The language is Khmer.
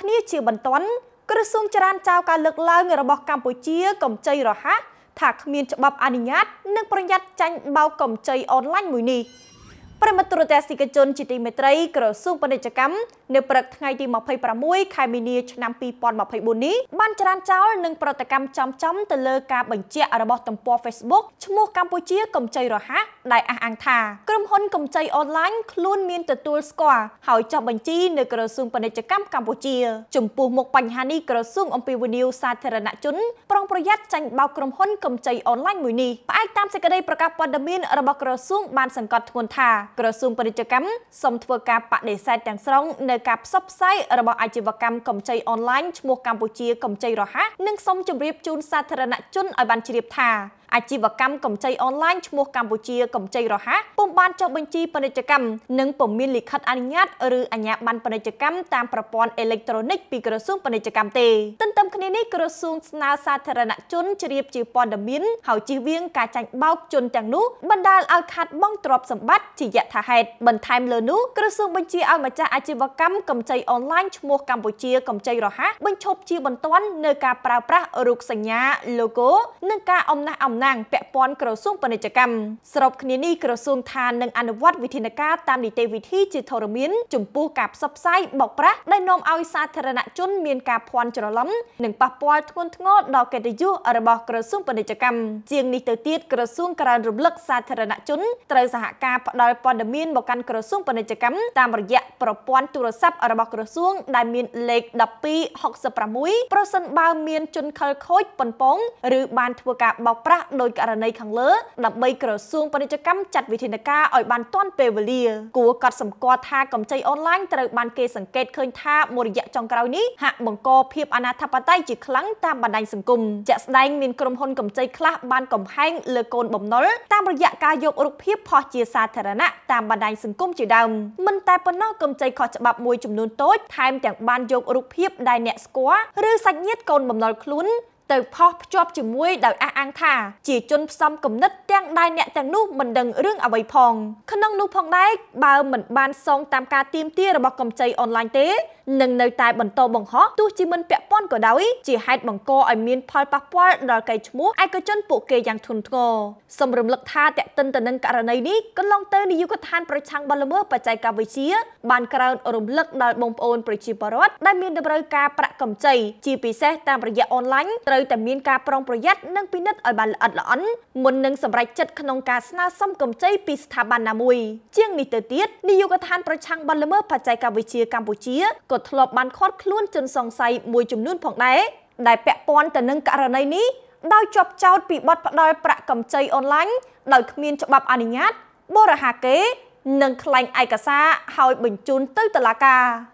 គ្នាជាបន្ទាន់ក្រសួងចរាចរណ៍ការលើកឡើងរបស់កម្ពុជាកម្ចីរហ័សថាគ្មានច្បាប់អនុញ្ញាត និងប្រយ័ត្នចាញ់បោកកម្ចីអនឡាញមួយនេះប្រិមត្តទូរទស្សនិកជនជាទីមេត្រីក្រសួងពាណិជ្ជកម្មនៅព្រឹកថ្ងៃទី26ខែមីនាឆ្នាំ2024នេះបានចរានចោលនឹងប្រតិកម្មចំចំ ទៅលើការបញ្ជាក់របស់ទំព័រ Facebook ឈ្មោះកម្ពុជាកម្ចីរហ័សដែលអះអាងថាក្រុមហ៊ុនកម្ចីអនឡាញខ្លួនមានទទួលស្គាល់ហើយចុះបញ្ជីនៅក្រសួងពាណិជ្ជកម្មកម្ពុជាចំពោះមុខបញ្ហានេះក្រសួងអំពាវនាវសាធារណជនប្រុងប្រយ័ត្នចាញ់បោកក្រុមហ៊ុនកម្ចីអនឡាញមួយនេះផ្អែកតាមសេចក្តីប្រកាសព័ត៌មានរបស់ក្រសួងបានសង្កត់ធ្ងន់ថាក្រសួងពាណិជ្ជកម្មសូមធ្វើការបដិសេធទាំងស្រុងនៅការផ្សព្វផ្សាយរបស់អាជីវកម្មកម្ចីអនឡាញឈ្មោះកម្ពុជាកម្ចីរហ័សនិងសូមជម្រាបជូនសាធារណជនឲ្យបានជ្រាបថាអាជីវកម្មកម្ចីអនឡាញឈ្មោះកម្ពុជាកម្ចីរហ័សពុំបានចុះបញ្ជីពាណិជ្ជកម្មនិងពុំមានលិខិតអនុញ្ញាតឬអាជ្ញាប័ណ្ណពាណិជ្ជកម្មតាមប្រព័ន្ធអេឡិចត្រូនិកពីក្រសួងពាណិជ្ជកម្មទេទន្ទឹមគ្នានេះក្រសួងស្នើសាធារណជនជ្រាបជាព័ត៌មានហើយជិះវៀងការចាញ់បោកជនទាំងនោះបណ្ដាលឲ្យខាត់បង់ទ្រព្យសម្បត្តិជាយថាហេតុបន្ថែមលើនោះក្រសួងបញ្ជាឲ្យម្ចាស់អាជីវកម្មកម្ចីអនឡាញឈ្មោះកម្ពុជាកម្ចីរហ័សបញ្ឈប់ជាបន្ទាន់នៅការប្រើប្រាស់រូបសញ្ញា logo និងការអំណះអំណាណាងពាក់ព័ន្ធក្រសួងពាណិជ្ជកម្មស្របគ្នានេះក្រសួងឋាននឹងអនុវត្តវិធានការតាមនីតិវិធីជាធរមានចំពោះការផ្សព្វផ្សាយបោកប្រាស់ដែលនាំឲ្យសាធារណជនមានការភ័ន្តច្រឡំនិងប៉ះពាល់ធ្ងន់ធ្ងរដល់កិត្តិយសរបស់ក្រសួងពាណិជ្ជកម្មជាងនេះទៅទៀតក្រសួងក្រើនរំលឹកសាធារណជនត្រូវសហការផ្តល់ព័ត៌មានមកកាន់ក្រសួងពាណិជ្ជកម្មតាមរយៈប្រព័ន្ធទូរស័ព្ទរបស់ក្រសួងដែលមានលេខ1266ប្រសិនបើមាន ជនខិលខូចប៉ុនប៉ងឬបានធ្វើការបោកប្រាស់ដោយករណីខាងលើដើម្បីក្រសួងពាណិជ្ជកម្មចាត់វិធានការឲ្យបានទាន់ពេលវេលាគួរកត់សម្គាល់ថាកម្ចីអនឡាញត្រូវបានគេសង្កេតឃើញថាមួយរយៈចុងក្រោយនេះហាក់បង្កភាពអនាធបត័យជាខ្លាំងតាមបណ្ដាញសង្គមជាក់ស្ដែងមានក្រុមហ៊ុនកម្ចីខ្លះបានកំហែងលើកូនបំណុលតាមរយៈការយករូបភាពផុសជាសាធារណៈតាមបណ្ដាញសង្គមជាដើមមិនតែប៉ុណ្ណោះកម្ចីខុសច្បាប់មួយចំនួនតូចថែមទាំងបានយករូបភាពដែលអ្នកស្គាល់ឬសាច់ញាតិកូនបំណុលខ្លួនទៅផុសភ្ជាប់ជាមួយដោយអះអាងថាជាជនផ្សំគំនិតទាំងដែរអ្នកទាំងនោះមិនដឹងរឿងអ្វីផងក្នុងនោះផងដែរបើមិនបានសងតាមការទាមទាររបស់កម្ចីអនឡាញទេនិងនៅតែបន្តបង្ហោះទោះជាមិនពាក់ព័ន្ធក៏ដោយជាហេតុបង្កឲ្យមានផលប៉ះពាល់ដល់កេរ្តិ៍ឈ្មោះឯកជនពួកគេយ៉ាងធ្ងន់ធ្ងរសំរំលឹកថាតេតិនទៅនឹងករណីនេះកន្លងទៅនាយកដ្ឋានប្រឆាំងបលល្មើសបច្ចេកវិទ្យាបានក្រើនរំលឹកដល់បងប្អូនប្រជាពលរដ្ឋដែលមានតម្រូវការប្រាក់កម្ចីជាពិសេសតាមរយៈអនឡាញត្រូវតែមានការប្រុងប្រយ័ត្ននិងពិនិត្យឲ្យបានល្អិតល្អន់មុននឹងសម្រេចចិត្តក្នុងការស្នើសុំកម្ចីពីស្ថាប័នណាមួយជាងនេះទៅទៀតនាយកដ្ឋានប្រឆាំងបលល្មើសបច្ចេកវិទ្យាកម្ពុជាក៏ក៏ធ្លាប់បានឃាត់ខ្លួនជនសង្ស័យមួយចំនួនផងដែរដែលពាក់ព័ន្ធទៅនឹងករណីនេះដោយជាប់ចោទពីបទផ្ដាល់ប្រាក់កម្ចីអនឡាញដោយគ្មានច្បាប់អនុញ្ញាតបរិហាគេនិងក្លែងឯកសារឲ្យបញ្ជូនទៅតុលាការ